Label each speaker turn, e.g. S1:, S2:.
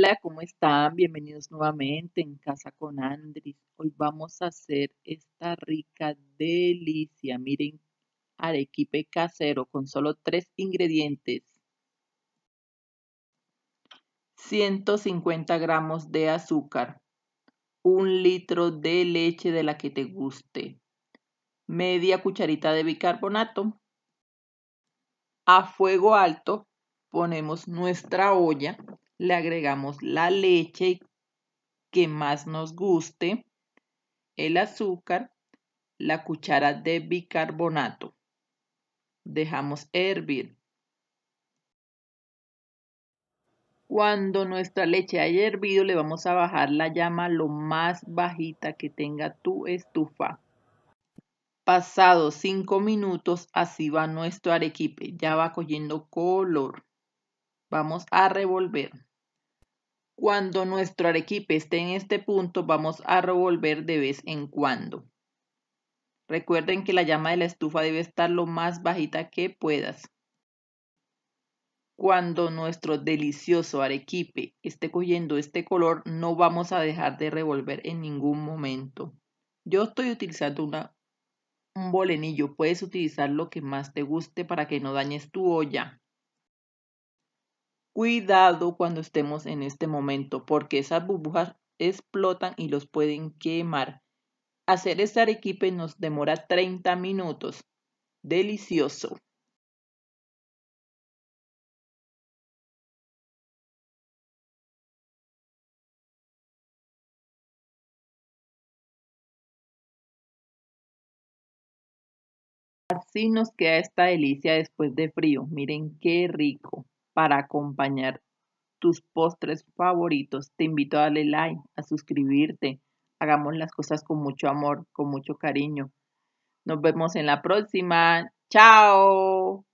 S1: Hola, ¿cómo están? Bienvenidos nuevamente en Casa con Andris. Hoy vamos a hacer esta rica delicia. Miren, arequipe casero con solo tres ingredientes. 150 gramos de azúcar, un litro de leche de la que te guste, media cucharita de bicarbonato. A fuego alto ponemos nuestra olla le agregamos la leche que más nos guste, el azúcar, la cuchara de bicarbonato. Dejamos hervir. Cuando nuestra leche haya hervido, le vamos a bajar la llama lo más bajita que tenga tu estufa. Pasados 5 minutos, así va nuestro arequipe. Ya va cogiendo color. Vamos a revolver. Cuando nuestro arequipe esté en este punto, vamos a revolver de vez en cuando. Recuerden que la llama de la estufa debe estar lo más bajita que puedas. Cuando nuestro delicioso arequipe esté cogiendo este color, no vamos a dejar de revolver en ningún momento. Yo estoy utilizando un bolenillo, puedes utilizar lo que más te guste para que no dañes tu olla. Cuidado cuando estemos en este momento, porque esas burbujas explotan y los pueden quemar. Hacer este arequipe nos demora 30 minutos. Delicioso. Así nos queda esta delicia después de frío. Miren qué rico para acompañar tus postres favoritos, te invito a darle like, a suscribirte. Hagamos las cosas con mucho amor, con mucho cariño. Nos vemos en la próxima. Chao.